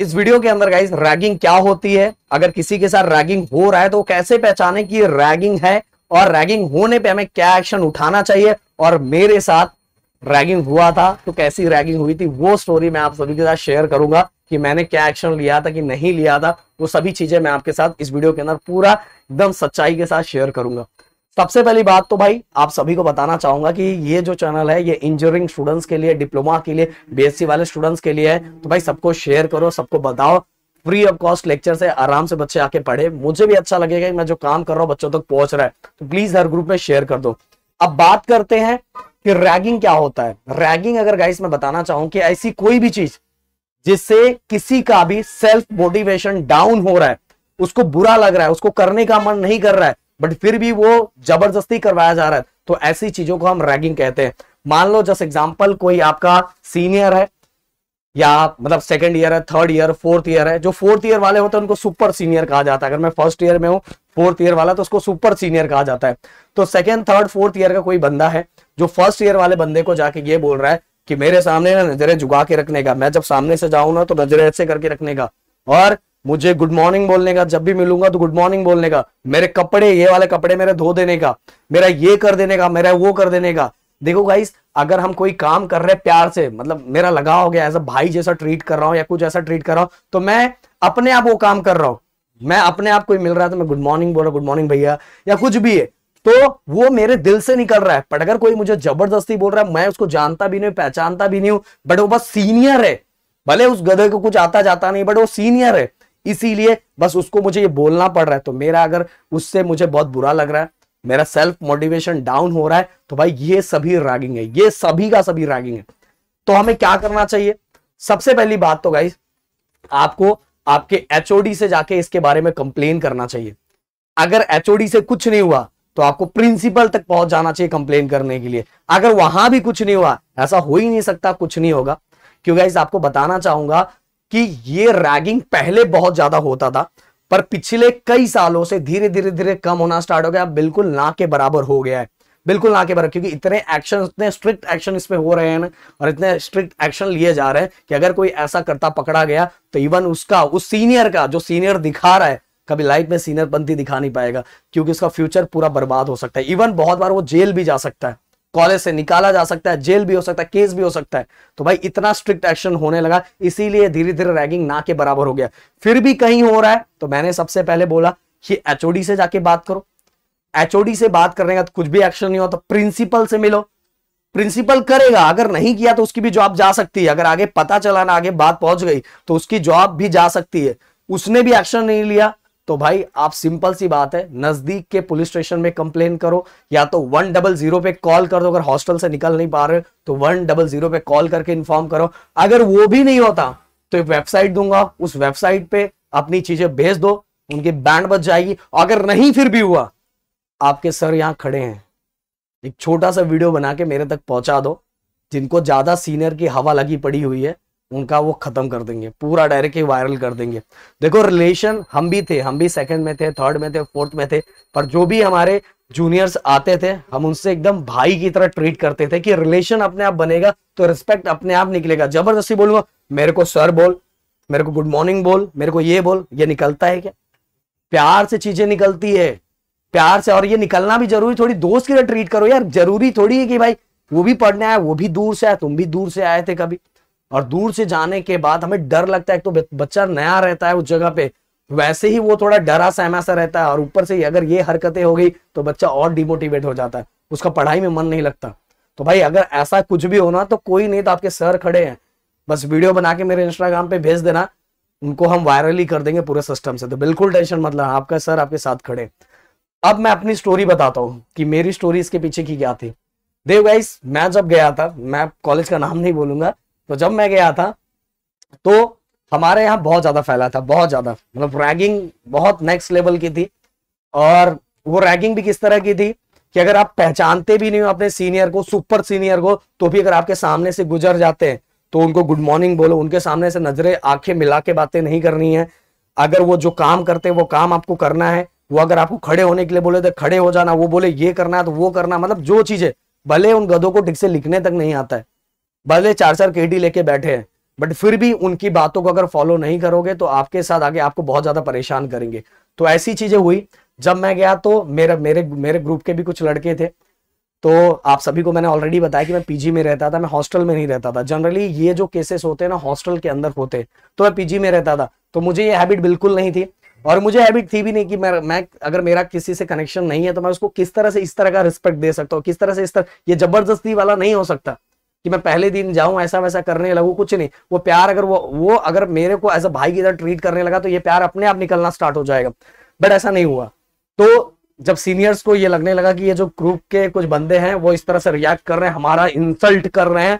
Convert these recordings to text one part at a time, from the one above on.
इस वीडियो के अंदर गाइज रैगिंग क्या होती है अगर किसी के साथ रैगिंग हो रहा है तो कैसे पहचाने की रैगिंग है और रैगिंग होने पे हमें क्या एक्शन उठाना चाहिए और मेरे साथ रैगिंग हुआ था तो कैसी रैगिंग हुई थी वो स्टोरी मैं आप सभी के साथ शेयर करूंगा कि मैंने क्या एक्शन लिया था कि नहीं लिया था वो सभी चीजें मैं आपके साथ इस वीडियो के अंदर पूरा एकदम सच्चाई के साथ शेयर करूंगा सबसे पहली बात तो भाई आप सभी को बताना चाहूंगा कि ये जो चैनल है ये इंजीनियरिंग स्टूडेंट्स के लिए डिप्लोमा के लिए बीएससी वाले स्टूडेंट्स के लिए है तो भाई सबको शेयर करो सबको बताओ फ्री ऑफ कॉस्ट लेक्चर से आराम से बच्चे आके पढ़े मुझे भी अच्छा लगेगा कि मैं जो काम कर रहा हूँ बच्चों तक तो पहुंच रहा है तो प्लीज हर ग्रुप में शेयर कर दो अब बात करते हैं कि रैगिंग क्या होता है रैगिंग अगर गाइस मैं बताना चाहूं कि ऐसी कोई भी चीज जिससे किसी का भी सेल्फ मोटिवेशन डाउन हो रहा है उसको बुरा लग रहा है उसको करने का मन नहीं कर रहा है बट फिर भी वो जबरदस्ती करवाया जा रहा है तो ऐसी चीजों को हम रैगिंग कहते हैं मान लो जस्ट एग्जाम्पल कोई आपका सीनियर है या मतलब सेकंड ईयर है थर्ड ईयर फोर्थ ईयर है जो फोर्थ ईयर वाले होते हैं उनको सुपर सीनियर कहा जाता है अगर मैं फर्स्ट ईयर में हूँ फोर्थ ईयर वाला तो उसको सुपर सीनियर कहा जाता है तो सेकंड थर्ड फोर्थ ईयर का कोई बंदा है जो फर्स्ट ईयर वाले बंदे को जाके ये बोल रहा है कि मेरे सामने ना नजरें झुका के रखने का मैं जब सामने से जाऊं ना तो नजरें ऐसे करके रखने का और मुझे गुड मॉर्निंग बोलने का जब भी मिलूंगा तो गुड मॉर्निंग बोलने का मेरे कपड़े ये वाले कपड़े मेरे धो देने का मेरा ये कर देने का मेरा वो कर देने का देखो गाइस अगर हम कोई काम कर रहे प्यार से मतलब मेरा लगा हो गया एज अ भाई जैसा ट्रीट कर रहा हूँ या कुछ ऐसा ट्रीट कर रहा हूँ तो मैं अपने आप वो काम कर रहा हूँ मैं अपने आप कोई मिल रहा है तो मैं गुड मॉर्निंग बोल रहा गुड मॉर्निंग भैया या कुछ भी है तो वो मेरे दिल से निकल रहा है बट अगर कोई मुझे जबरदस्ती बोल रहा है मैं उसको जानता भी नहीं पहचानता भी नहीं हूं बट वो बस सीनियर है भले उस गधे को कुछ आता जाता नहीं बट वो सीनियर है इसीलिए बस उसको मुझे ये बोलना पड़ रहा है तो मेरा अगर उससे मुझे बहुत बुरा लग रहा है मेरा सेल्फ मोटिवेशन डाउन हो रहा है तो भाई ये सभी रैगिंग है ये सभी का सभी रैगिंग है तो हमें क्या करना चाहिए सबसे पहली बात तो गाइज आपको आपके एचओडी से जाके इसके बारे में कंप्लेन करना चाहिए अगर एचओडी से कुछ नहीं हुआ तो आपको प्रिंसिपल तक पहुंच जाना चाहिए कंप्लेन करने के लिए अगर वहां भी कुछ नहीं हुआ ऐसा हो ही नहीं सकता कुछ नहीं होगा क्यों गाइज आपको बताना चाहूंगा कि ये रैगिंग पहले बहुत ज्यादा होता था पर पिछले कई सालों से धीरे धीरे धीरे कम होना स्टार्ट हो गया बिल्कुल ना के बराबर हो गया है बिल्कुल ना के बराबर क्योंकि इतने एक्शन इतने स्ट्रिक्ट एक्शन इसमें हो रहे हैं और इतने स्ट्रिक्ट एक्शन लिए जा रहे हैं कि अगर कोई ऐसा करता पकड़ा गया तो इवन उसका उस सीनियर का जो सीनियर दिखा रहा है कभी लाइफ में सीनियर बनती दिखा नहीं पाएगा क्योंकि उसका फ्यूचर पूरा बर्बाद हो सकता है इवन बहुत बार वो जेल भी जा सकता है कॉलेज से निकाला जा सकता है जेल भी हो सकता है केस भी हो सकता है तो भाई इतना स्ट्रिक्ट एक्शन होने लगा इसीलिए धीरे धीरे रैगिंग ना के बराबर हो गया फिर भी कहीं हो रहा है तो मैंने सबसे पहले बोला कि एचओडी से जाके बात करो एचओडी से बात करने का तो कुछ भी एक्शन नहीं होता तो प्रिंसिपल से मिलो प्रिंसिपल करेगा अगर नहीं किया तो उसकी भी जॉब जा सकती है अगर आगे पता चला ना आगे बात पहुंच गई तो उसकी जॉब भी जा सकती है उसने भी एक्शन नहीं लिया तो भाई आप सिंपल सी बात है नजदीक के पुलिस स्टेशन में कंप्लेन करो या तो वन डबल जीरो पे कॉल कर दो अगर हॉस्टल से निकल नहीं पा रहे तो वन डबल जीरो पे कॉल करके इन्फॉर्म करो अगर वो भी नहीं होता तो एक वेबसाइट दूंगा उस वेबसाइट पे अपनी चीजें भेज दो उनकी बैंड बच जाएगी अगर नहीं फिर भी हुआ आपके सर यहां खड़े हैं एक छोटा सा वीडियो बना के मेरे तक पहुंचा दो जिनको ज्यादा सीनियर की हवा लगी पड़ी हुई है उनका वो खत्म कर देंगे पूरा ही वायरल कर देंगे देखो रिलेशन हम भी थे हम भी सेकंड में थे थर्ड में थे फोर्थ में थे पर जो भी हमारे जूनियर्स आते थे हम उनसे एकदम भाई की तरह ट्रीट करते थे कि रिलेशन अपने आप बनेगा तो रिस्पेक्ट अपने आप निकलेगा जबरदस्ती बोलूंगा मेरे को सर बोल मेरे को गुड मॉर्निंग बोल मेरे को ये बोल ये निकलता है क्या प्यार से चीजें निकलती है प्यार से और ये निकलना भी जरूरी थोड़ी दोस्त की तरह ट्रीट करो यार जरूरी थोड़ी है कि भाई वो भी पढ़ने आया वो भी दूर से आया तुम भी दूर से आए थे कभी और दूर से जाने के बाद हमें डर लगता है तो बच्चा नया रहता है उस जगह पे वैसे ही वो थोड़ा डरा सहमा सा रहता है और ऊपर से अगर ये हरकतें हो गई तो बच्चा और डिमोटिवेट हो जाता है उसका पढ़ाई में मन नहीं लगता तो भाई अगर ऐसा कुछ भी होना तो कोई नहीं तो आपके सर खड़े हैं बस वीडियो बना के मेरे इंस्टाग्राम पे भेज देना उनको हम वायरल ही कर देंगे पूरे सिस्टम से तो बिल्कुल टेंशन मतलब आपका सर आपके साथ खड़े अब मैं अपनी स्टोरी बताता हूँ कि मेरी स्टोरी इसके पीछे की क्या थी देव गाइस मैं जब गया था मैं कॉलेज का नाम नहीं बोलूंगा तो जब मैं गया था तो हमारे यहाँ बहुत ज्यादा फैला था बहुत ज्यादा मतलब रैगिंग बहुत नेक्स्ट लेवल की थी और वो रैगिंग भी किस तरह की थी कि अगर आप पहचानते भी नहीं हो अपने सीनियर को सुपर सीनियर को तो भी अगर आपके सामने से गुजर जाते हैं तो उनको गुड मॉर्निंग बोलो उनके सामने से नजरें आंखें मिला के बातें नहीं करनी है अगर वो जो काम करते हैं वो काम आपको करना है वो अगर आपको खड़े होने के लिए बोले तो खड़े हो जाना वो बोले ये करना है तो वो करना मतलब जो चीजें भले उन गधों को ठीक से लिखने तक नहीं आता है भले चार चार के लेके बैठे हैं बट फिर भी उनकी बातों को अगर फॉलो नहीं करोगे तो आपके साथ आगे आपको बहुत ज्यादा परेशान करेंगे तो ऐसी चीजें हुई जब मैं गया तो मेरे मेरे मेरे ग्रुप के भी कुछ लड़के थे तो आप सभी को मैंने ऑलरेडी बताया कि मैं पीजी में रहता था मैं हॉस्टल में नहीं रहता था जनरली ये जो केसेस होते हैं ना हॉस्टल के अंदर होते तो मैं पीजी में रहता था तो मुझे ये हैबिट बिल्कुल नहीं थी और मुझे हैबिट थी भी नहीं कि मैं मैं अगर मेरा किसी से कनेक्शन नहीं है तो मैं उसको किस तरह से इस तरह का रिस्पेक्ट दे सकता हूँ किस तरह से इस तरह ये जबरदस्ती वाला नहीं हो सकता कि मैं पहले दिन जाऊं ऐसा वैसा करने लगू कुछ नहीं वो प्यार अगर वो वो अगर मेरे को एज अ भाई की तरह ट्रीट करने लगा तो ये प्यार अपने आप निकलना स्टार्ट हो जाएगा बट ऐसा नहीं हुआ तो जब सीनियर्स को ये लगने लगा कि ये जो ग्रुप के कुछ बंदे हैं वो इस तरह से रिएक्ट कर रहे हैं हमारा इंसल्ट कर रहे हैं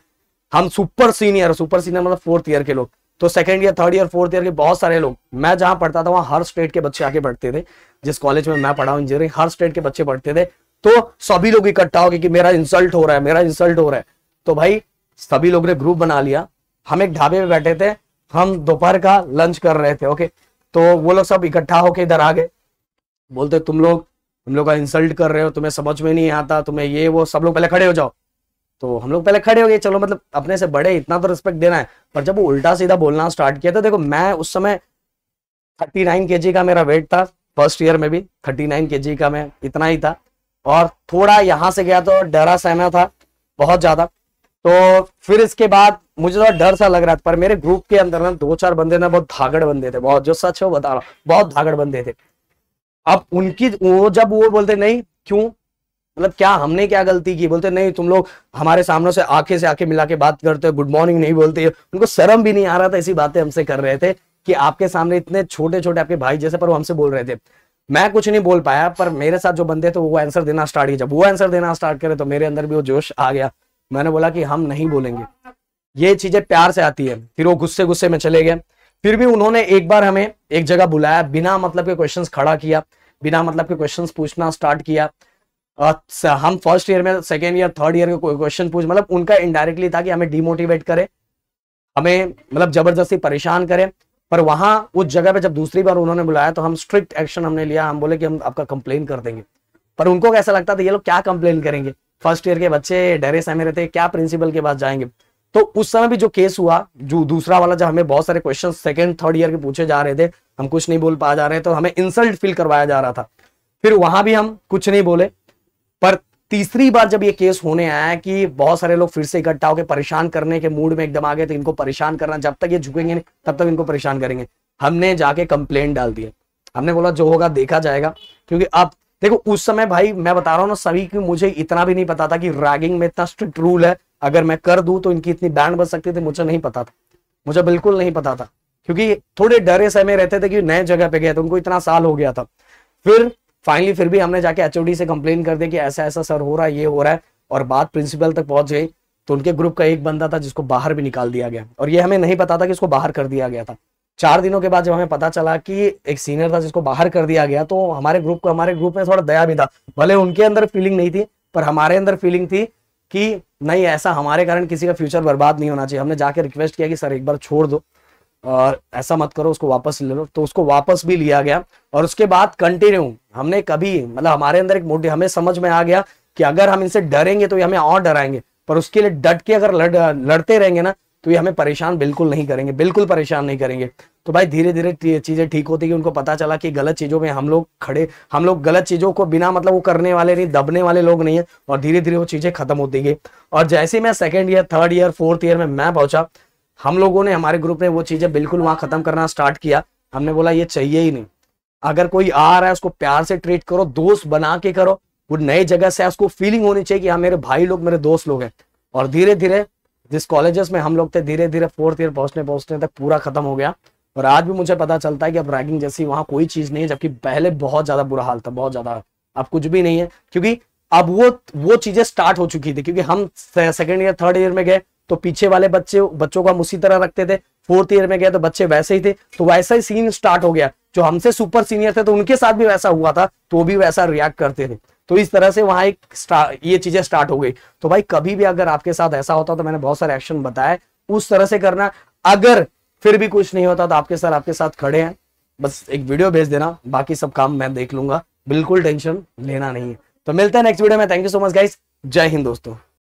हम सुपर सीनियर सुपर सीनियर मतलब फोर्थ ईयर के लोग तो second year third year fourth year के बहुत सारे लोग मैं जहां पढ़ता था वहां हर स्टेट के बच्चे आके पढ़ते थे जिस कॉलेज में मैं पढ़ा इंजीनियरिंग हर स्टेट के बच्चे पढ़ते थे तो सभी लोग इकट्ठा हो गए कि मेरा इंसल्ट हो रहा है मेरा इंसल्ट हो रहा है तो भाई सभी लोग ने ग्रुप बना लिया हम एक ढाबे में बैठे थे हम दोपहर का लंच कर रहे थे ओके तो वो लोग सब इकट्ठा होके इधर आ गए बोलते तुम लोग तुम लोग का इंसल्ट कर रहे हो तुम्हें समझ में नहीं आता तुम्हें ये वो सब लोग पहले खड़े हो जाओ तो हम लोग पहले खड़े हो गए चलो मतलब अपने से बड़े इतना तो रिस्पेक्ट देना है पर जब वो उल्टा सीधा बोलना स्टार्ट किया था तो देखो मैं उस समय थर्टी नाइन के जी का मेरा वेट था फर्स्ट ईयर में भी थर्टी नाइन के जी का मैं इतना ही था और थोड़ा यहाँ से गया तो डरा सहना था बहुत ज़्यादा तो फिर इसके बाद मुझे थोड़ा डर सा लग रहा था पर मेरे ग्रुप के अंदर ना दो चार बंदे ना बहुत धागड़ बंदे थे बहुत जो सच हो बता रहा हूँ बहुत धागड़ बंदे थे अब उनकी वो जब वो बोलते नहीं क्यों मतलब क्या हमने क्या गलती की बोलते नहीं तुम लोग हमारे सामने से आंखें से आंखें मिला के बात करते हो गुड मॉर्निंग नहीं बोलते उनको शर्म भी नहीं आ रहा था ऐसी बातें हमसे कर रहे थे कि आपके सामने इतने छोटे छोटे आपके भाई जैसे पर वो हमसे बोल रहे थे मैं कुछ नहीं बोल पाया पर मेरे साथ जो बंदे थे वो आंसर देना स्टार्ट किया जब वो आंसर देना स्टार्ट करे तो मेरे अंदर भी वो जोश आ गया मैंने बोला कि हम नहीं बोलेंगे ये चीजें प्यार से आती है फिर वो गुस्से गुस्से में चले गए फिर भी उन्होंने एक बार हमें एक जगह बुलाया बिना मतलब के क्वेश्चंस खड़ा किया बिना मतलब के क्वेश्चंस पूछना स्टार्ट किया हम फर्स्ट ईयर में सेकेंड ईयर थर्ड ईयर के क्वेश्चन पूछ मतलब उनका इनडायरेक्टली था कि हमें डिमोटिवेट करे हमें मतलब जबरदस्ती परेशान करे पर वहां उस जगह पे जब दूसरी बार उन्होंने बुलाया तो हम स्ट्रिक्ट एक्शन हमने लिया हम बोले कि हम आपका कंप्लेन कर देंगे पर उनको कैसा लगता था ये लोग क्या कंप्लेन करेंगे फर्स्ट ईयर के बच्चे डरे सहमे रहते क्या प्रिंसिपल के पास जाएंगे तो उस समय भी जो केस हुआ जो दूसरा वाला जब हमें बहुत सारे क्वेश्चन सेकेंड थर्ड ईयर के पूछे जा रहे थे हम कुछ नहीं बोल पा जा रहे तो हमें इंसल्ट फील करवाया जा रहा था फिर वहां भी हम कुछ नहीं बोले पर तीसरी बार जब ये केस होने आया कि बहुत सारे लोग फिर से इकट्ठा होकर परेशान करने के मूड में एकदम आ गए तो इनको परेशान करना जब तक ये झुकेंगे नहीं तब तक इनको परेशान करेंगे हमने जाके कंप्लेन डाल दिया हमने बोला जो होगा देखा जाएगा क्योंकि अब देखो उस समय भाई मैं बता रहा हूँ ना सभी की मुझे इतना भी नहीं पता था कि रैगिंग में इतना स्ट्रिक्ट रूल है अगर मैं कर दू तो इनकी इतनी बैंड बच सकती थी मुझे नहीं पता था मुझे बिल्कुल नहीं पता था क्योंकि थोड़े डरे समय रहते थे कि नए जगह पे गए थे उनको इतना साल हो गया था फिर फाइनली फिर भी हमने जाके एचओडी से कंप्लेन कर दिया कि ऐसा ऐसा सर हो रहा है ये हो रहा है और बात प्रिंसिपल तक पहुंच गई तो उनके ग्रुप का एक बंदा था जिसको बाहर भी निकाल दिया गया और ये हमें नहीं पता था कि उसको बाहर कर दिया गया था चार दिनों के बाद जब हमें पता चला कि एक सीनियर था जिसको बाहर कर दिया गया तो हमारे ग्रुप को हमारे ग्रुप में थोड़ा दया भी था भले उनके अंदर फीलिंग नहीं थी पर हमारे अंदर फीलिंग थी कि नहीं ऐसा हमारे कारण किसी का फ्यूचर बर्बाद नहीं होना चाहिए हमने जाके रिक्वेस्ट किया कि सर एक बार छोड़ दो और ऐसा मत करो उसको वापस ले लो तो उसको वापस भी लिया गया और उसके बाद कंटिन्यू हमने कभी मतलब हमारे अंदर एक मोटिव हमें समझ में आ गया कि अगर हम इनसे डरेंगे तो ये हमें और डराएंगे पर उसके लिए डट के अगर लड़, लड़ते रहेंगे ना तो ये हमें परेशान बिल्कुल नहीं करेंगे बिल्कुल परेशान नहीं करेंगे तो भाई धीरे धीरे चीजें ठीक होती है उनको पता चला कि गलत चीजों में हम लोग खड़े हम लोग गलत चीजों को बिना मतलब वो करने वाले नहीं दबने वाले लोग नहीं है और धीरे धीरे वो चीजें खत्म होती गई और जैसे मैं second year third year fourth year में मैं पहुंचा हम लोगों ने हमारे ग्रुप ने वो चीजें बिल्कुल वहां खत्म करना स्टार्ट किया हमने बोला ये चाहिए ही नहीं अगर कोई आ रहा है उसको प्यार से ट्रीट करो दोस्त बना के करो वो नए जगह से उसको फीलिंग होनी चाहिए कि हाँ मेरे भाई लोग मेरे दोस्त लोग हैं और धीरे धीरे जिस कॉलेजेस में हम लोग थे धीरे धीरे फोर्थ ईयर पहुंचने पहुंचने तक पूरा खत्म हो गया और आज भी मुझे पता चलता है कि अब रैगिंग जैसी वहां कोई चीज नहीं है जबकि पहले बहुत ज्यादा बुरा हाल था बहुत ज्यादा अब कुछ भी नहीं है क्योंकि अब वो वो चीजें स्टार्ट हो चुकी थी क्योंकि हम सेकेंड ईयर थर्ड ईयर में गए तो पीछे वाले बच्चे बच्चों को हम उसी तरह रखते थे फोर्थ ईयर में गए तो बच्चे वैसे ही थे तो वैसा ही सीन स्टार्ट हो गया जो हमसे सुपर सीनियर थे तो उनके साथ भी वैसा हुआ था तो वो भी वैसा रिएक्ट करते थे तो इस तरह से वहां एक ये चीजें स्टार्ट हो गई तो भाई कभी भी अगर आपके साथ ऐसा होता तो मैंने बहुत सारे एक्शन बताया उस तरह से करना अगर फिर भी कुछ नहीं होता तो आपके सर आपके साथ खड़े हैं बस एक वीडियो भेज देना बाकी सब काम मैं देख लूंगा बिल्कुल टेंशन लेना नहीं है तो मिलते हैं नेक्स्ट वीडियो में thank you so much guys Jai Hind दोस्तों